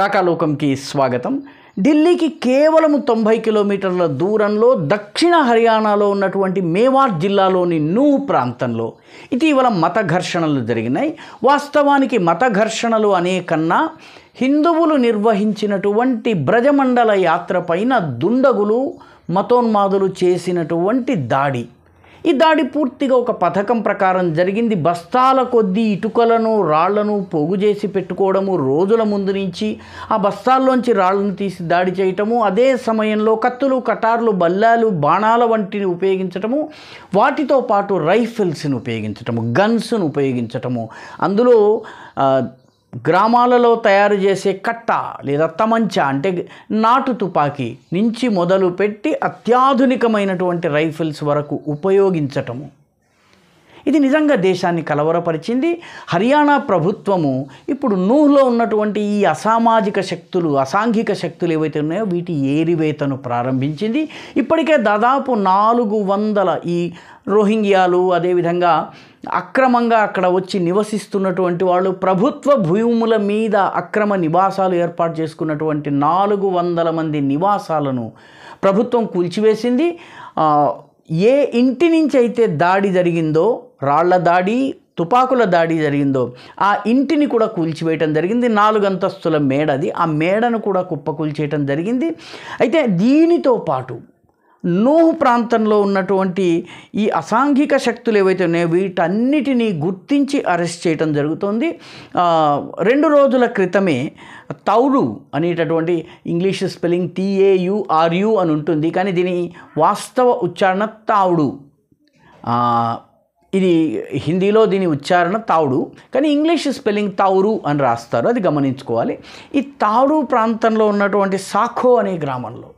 రాకాలోకంకి స్వాగతం ఢిల్లీకి కేవలం తొంభై కిలోమీటర్ల దూరంలో దక్షిణ హర్యానాలో ఉన్నటువంటి మేవార్ జిల్లాలోని నూహ్ ప్రాంతంలో ఇటీవల మత ఘర్షణలు జరిగినాయి వాస్తవానికి మత ఘర్షణలు అనే కన్నా హిందువులు నిర్వహించినటువంటి బ్రజమండల యాత్ర పైన దుండగులు మతోన్మాదులు చేసినటువంటి దాడి ఈ దాడి పూర్తిగా ఒక పథకం ప్రకారం జరిగింది బస్తాల కొద్దీ ఇటుకలను రాళ్లను పోగు చేసి పెట్టుకోవడము రోజుల ముందు నుంచి ఆ బస్తాల్లోంచి రాళ్లను తీసి దాడి చేయటము అదే సమయంలో కత్తులు కటార్లు బల్లాలు బాణాల వంటిని ఉపయోగించటము వాటితో పాటు రైఫిల్స్ని ఉపయోగించటము గన్స్ను ఉపయోగించటము అందులో గ్రామాలలో తయారు చేసే కట్ట లేదా తమంచ అంటే నాటు తుపాకీ నుంచి మొదలుపెట్టి అత్యాధునికమైనటువంటి రైఫిల్స్ వరకు ఉపయోగించటము ఇది నిజంగా దేశాన్ని కలవరపరిచింది హర్యానా ప్రభుత్వము ఇప్పుడు నూహ్లో ఉన్నటువంటి ఈ అసామాజిక శక్తులు అసాంఘిక శక్తులు ఏవైతే ఉన్నాయో వీటి ఏరివేతను ప్రారంభించింది ఇప్పటికే దాదాపు నాలుగు వందల ఈ రోహింగ్యాలు అదేవిధంగా అక్రమంగా అక్కడ వచ్చి నివసిస్తున్నటువంటి వాళ్ళు ప్రభుత్వ భూముల మీద అక్రమ నివాసాలు ఏర్పాటు చేసుకున్నటువంటి నాలుగు వందల మంది నివాసాలను ప్రభుత్వం కూల్చివేసింది ఏ ఇంటి నుంచి అయితే దాడి జరిగిందో రాళ్ల దాడి తుపాకుల దాడి జరిగిందో ఆ ఇంటిని కూడా కూల్చివేయటం జరిగింది నాలుగు అంతస్తుల మేడది ఆ మేడను కూడా కుప్పకూల్చేయటం జరిగింది అయితే దీనితో పాటు నోహు ప్రాంతంలో ఉన్నటువంటి ఈ అసాంఘిక శక్తులు ఏవైతే ఉన్నాయో వీటన్నిటినీ గుర్తించి అరెస్ట్ చేయటం జరుగుతోంది రెండు రోజుల క్రితమే తౌరు అనేటటువంటి ఇంగ్లీష్ స్పెల్లింగ్ టీఏయుఆర్యు అని ఉంటుంది కానీ దీని వాస్తవ ఉచ్చారణ తావుడు ఇది హిందీలో దీని ఉచ్చారణ తావుడు కానీ ఇంగ్లీష్ స్పెల్లింగ్ తావురు అని రాస్తారు అది గమనించుకోవాలి ఈ తావుడు ప్రాంతంలో ఉన్నటువంటి సాఖో అనే గ్రామంలో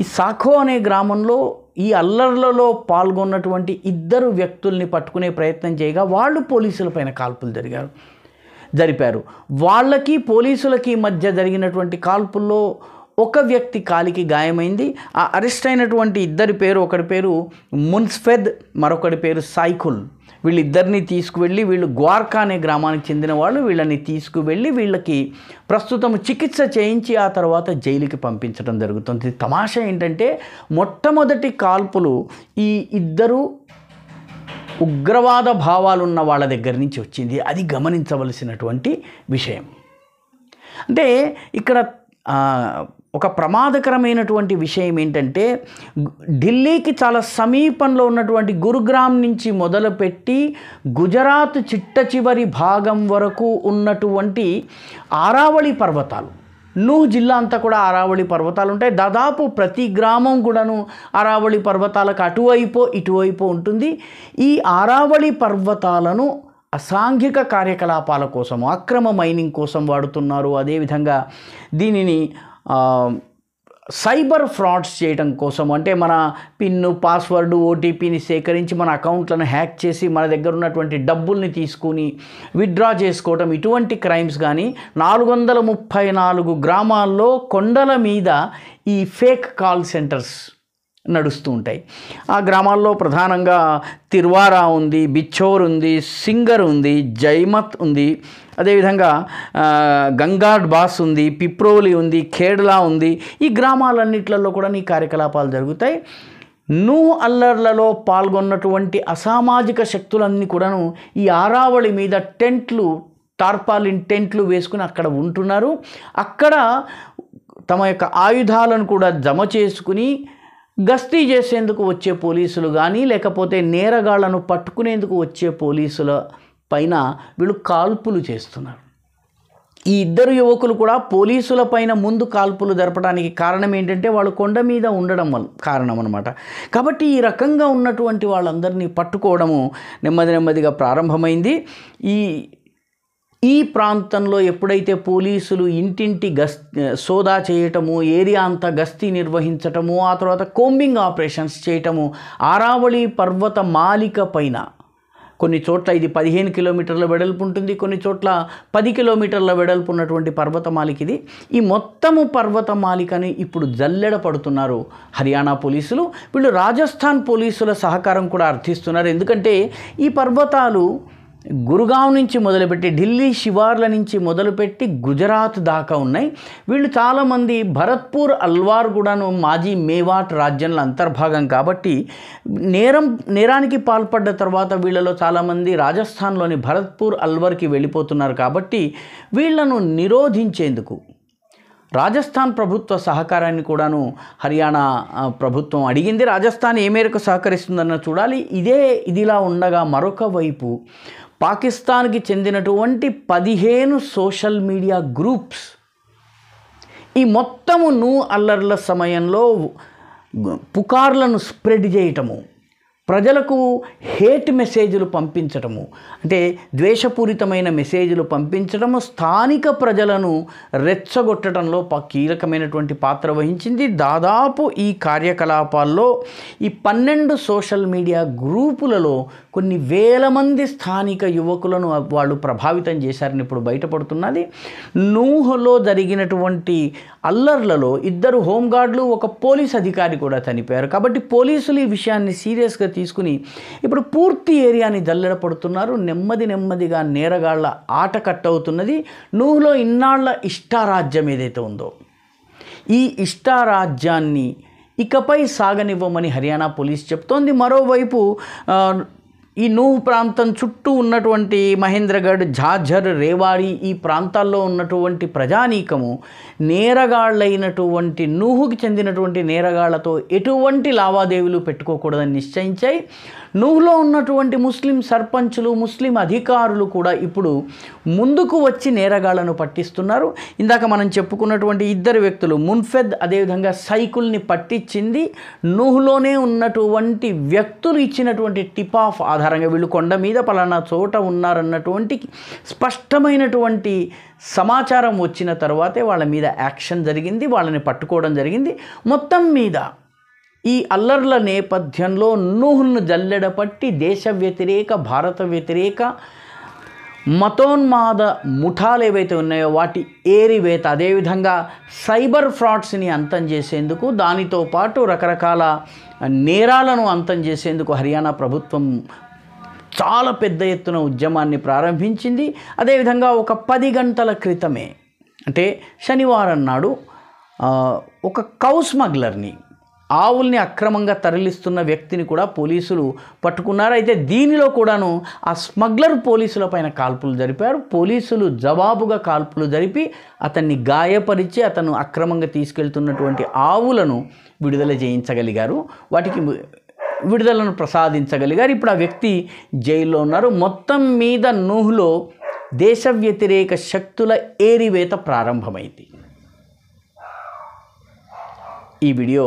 ఈ సాఖో అనే గ్రామంలో ఈ అల్లర్లలో పాల్గొన్నటువంటి ఇద్దరు వ్యక్తుల్ని పట్టుకునే ప్రయత్నం చేయగా వాళ్ళు పోలీసులపైన కాల్పులు జరిగారు జరిపారు వాళ్ళకి పోలీసులకి మధ్య జరిగినటువంటి కాల్పుల్లో ఒక వ్యక్తి కాలికి గాయమైంది ఆ అరెస్ట్ అయినటువంటి ఇద్దరి పేరు ఒకటి పేరు మున్స్ఫెద్ మరొకటి పేరు సైకుల్ వీళ్ళిద్దరిని తీసుకువెళ్ళి వీళ్ళు గ్వార్కా అనే గ్రామానికి చెందిన వాళ్ళు వీళ్ళని తీసుకువెళ్ళి వీళ్ళకి ప్రస్తుతం చికిత్స చేయించి ఆ తర్వాత జైలుకి పంపించడం జరుగుతుంది తమాషా ఏంటంటే మొట్టమొదటి కాల్పులు ఈ ఇద్దరు ఉగ్రవాద భావాలున్న వాళ్ళ దగ్గర నుంచి వచ్చింది అది గమనించవలసినటువంటి విషయం అంటే ఇక్కడ ఒక ప్రమాదకరమైనటువంటి విషయం ఏంటంటే ఢిల్లీకి చాలా సమీపంలో ఉన్నటువంటి గురుగ్రామ్ నుంచి మొదలుపెట్టి గుజరాత్ చిట్ట చివరి భాగం వరకు ఉన్నటువంటి ఆరావళి పర్వతాలు నూహ్ జిల్లా అంతా కూడా అరావళి పర్వతాలు ఉంటాయి దాదాపు ప్రతి గ్రామం కూడాను అరావళి పర్వతాలకు అటువైపో ఇటువైపు ఉంటుంది ఈ అరావళి పర్వతాలను అసాంఘిక కార్యకలాపాల కోసం అక్రమ మైనింగ్ కోసం వాడుతున్నారు అదేవిధంగా దీనిని సైబర్ ఫ్రాడ్స్ చేయడం కోసం అంటే మన పిన్ను పాస్వర్డ్ ఓటీపీని సేకరించి మన అకౌంట్లను హ్యాక్ చేసి మన దగ్గర ఉన్నటువంటి డబ్బుల్ని తీసుకుని విత్డ్రా చేసుకోవటం ఇటువంటి క్రైమ్స్ కానీ నాలుగు వందల ముప్పై నాలుగు గ్రామాల్లో కొండల మీద ఈ ఫేక్ కాల్ సెంటర్స్ నడుస్తూ ఉంటాయి ఆ గ్రామాల్లో ప్రధానంగా తిర్వారా ఉంది బిచ్చోర్ ఉంది సింగర్ ఉంది జైమత్ ఉంది అదేవిధంగా గంగాడ్ బాస్ ఉంది పిప్రోలి ఉంది ఖేడ్లా ఉంది ఈ గ్రామాలన్నిట్లలో కూడా నీ కార్యకలాపాలు జరుగుతాయి నువ్వు అల్లర్లలో పాల్గొన్నటువంటి అసామాజిక శక్తులన్నీ కూడాను ఈ ఆరావళి మీద టెంట్లు టార్పాలిన్ టెంట్లు వేసుకుని అక్కడ ఉంటున్నారు అక్కడ తమ యొక్క ఆయుధాలను కూడా జమ చేసుకుని గస్తీ చేసేందుకు వచ్చే పోలీసులు కానీ లేకపోతే నేరగాళ్లను పట్టుకునేందుకు వచ్చే పోలీసుల పైన వీళ్ళు కాల్పులు చేస్తున్నారు ఈ ఇద్దరు యువకులు కూడా పోలీసుల పైన ముందు కాల్పులు జరపడానికి కారణం ఏంటంటే వాళ్ళు కొండ మీద ఉండడం వల్ల కారణం అనమాట కాబట్టి ఈ రకంగా ఉన్నటువంటి వాళ్ళందరినీ పట్టుకోవడము నెమ్మది నెమ్మదిగా ప్రారంభమైంది ఈ ఈ ప్రాంతంలో ఎప్పుడైతే పోలీసులు ఇంటింటి గస్ సోదా చేయటము ఏరియా అంతా గస్తీ నిర్వహించటము ఆ తర్వాత కోంబింగ్ ఆపరేషన్స్ చేయటము ఆరావళి పర్వత మాలిక పైన కొన్ని చోట్ల ఇది పదిహేను కిలోమీటర్ల వెడల్పు ఉంటుంది కొన్ని చోట్ల పది కిలోమీటర్ల వెడల్పు ఉన్నటువంటి మాలిక ఇది ఈ మొత్తము పర్వతమాలికని ఇప్పుడు జల్లెడ పడుతున్నారు హర్యానా పోలీసులు వీళ్ళు రాజస్థాన్ పోలీసుల సహకారం కూడా అర్థిస్తున్నారు ఎందుకంటే ఈ పర్వతాలు గురుగావ్ నుంచి మొదలుపెట్టి ఢిల్లీ శివార్ల నుంచి మొదలుపెట్టి గుజరాత్ దాకా ఉన్నాయి వీళ్ళు చాలామంది భరత్పూర్ అల్వార్ కూడాను మాజీ మేవాట్ రాజ్యంలో అంతర్భాగం కాబట్టి నేరం నేరానికి పాల్పడ్డ తర్వాత వీళ్ళలో చాలామంది రాజస్థాన్లోని భరత్పూర్ అల్వర్కి వెళ్ళిపోతున్నారు కాబట్టి వీళ్లను నిరోధించేందుకు రాజస్థాన్ ప్రభుత్వ సహకారాన్ని కూడాను హర్యానా ప్రభుత్వం అడిగింది రాజస్థాన్ ఏ మేరకు సహకరిస్తుందన్న చూడాలి ఇదే ఇదిలా ఉండగా మరొక వైపు పాకిస్తాన్కి చెందినటువంటి పదిహేను సోషల్ మీడియా గ్రూప్స్ ఈ మొత్తము నూ అల్లర్ల సమయంలో పుకార్లను స్ప్రెడ్ చేయటము ప్రజలకు హేట్ మెసేజ్లు పంపించటము అంటే ద్వేషపూరితమైన మెసేజ్లు పంపించడము స్థానిక ప్రజలను రెచ్చగొట్టడంలో కీలకమైనటువంటి పాత్ర వహించింది దాదాపు ఈ కార్యకలాపాల్లో ఈ పన్నెండు సోషల్ మీడియా గ్రూపులలో కొన్ని వేల మంది స్థానిక యువకులను వాళ్ళు ప్రభావితం చేశారని ఇప్పుడు బయటపడుతున్నది నూహలో జరిగినటువంటి అల్లర్లలో ఇద్దరు హోంగార్డులు ఒక పోలీస్ అధికారి కూడా చనిపోయారు కాబట్టి పోలీసులు ఈ విషయాన్ని సీరియస్గా తీసుకుని ఇప్పుడు పూర్తి ఏరియాని జల్లెడ పడుతున్నారు నెమ్మది నెమ్మదిగా నేరగాళ్ల ఆట కట్ అవుతున్నది నువ్వులో ఇన్నాళ్ల ఇష్టారాజ్యం ఏదైతే ఉందో ఈ ఇష్టారాజ్యాన్ని ఇకపై సాగనివ్వమని హర్యానా పోలీస్ చెప్తోంది మరోవైపు ఈ నూహు ప్రాంతం చుట్టూ ఉన్నటువంటి మహేంద్రగఢ్ ఝాఝర్ రేవారి ఈ ప్రాంతాల్లో ఉన్నటువంటి ప్రజానీకము నేరగాళ్ళైనటువంటి నూహుకి చెందినటువంటి నేరగాళ్లతో ఎటువంటి లావాదేవీలు పెట్టుకోకూడదని నిశ్చయించాయి నువ్వులో ఉన్నటువంటి ముస్లిం సర్పంచులు ముస్లిం అధికారులు కూడా ఇప్పుడు ముందుకు వచ్చి నేరగాళ్లను పట్టిస్తున్నారు ఇందాక మనం చెప్పుకున్నటువంటి ఇద్దరు వ్యక్తులు మున్ఫెద్ అదేవిధంగా సైకిల్ని పట్టించింది నువ్వులోనే ఉన్నటువంటి వ్యక్తులు ఇచ్చినటువంటి టిప్ ఆఫ్ ఆధారంగా వీళ్ళు కొండ మీద పలానా చోట ఉన్నారన్నటువంటి స్పష్టమైనటువంటి సమాచారం వచ్చిన తర్వాతే వాళ్ళ మీద యాక్షన్ జరిగింది వాళ్ళని పట్టుకోవడం జరిగింది మొత్తం మీద ఈ అల్లర్ల నేపథ్యంలో జల్లెడ జల్లెడపట్టి దేశ వ్యతిరేక భారత వ్యతిరేక మతోన్మాద ముఠాలు ఏవైతే ఉన్నాయో వాటి ఏరివేత అదేవిధంగా సైబర్ ఫ్రాడ్స్ని అంతం చేసేందుకు దానితో పాటు రకరకాల నేరాలను అంతం చేసేందుకు హర్యానా ప్రభుత్వం చాలా పెద్ద ఎత్తున ఉద్యమాన్ని ప్రారంభించింది అదేవిధంగా ఒక పది గంటల క్రితమే అంటే శనివారం నాడు ఒక కౌ స్మగ్లర్ని ఆవుల్ని అక్రమంగా తరలిస్తున్న వ్యక్తిని కూడా పోలీసులు పట్టుకున్నారు అయితే దీనిలో కూడాను ఆ స్మగ్లర్ పోలీసులపైన కాల్పులు జరిపారు పోలీసులు జవాబుగా కాల్పులు జరిపి అతన్ని గాయపరిచి అతను అక్రమంగా తీసుకెళ్తున్నటువంటి ఆవులను విడుదల చేయించగలిగారు వాటికి విడుదలను ప్రసాదించగలిగారు ఇప్పుడు ఆ వ్యక్తి జైల్లో ఉన్నారు మొత్తం మీద నూహులో దేశ వ్యతిరేక శక్తుల ఏరివేత ప్రారంభమైంది ఈ వీడియో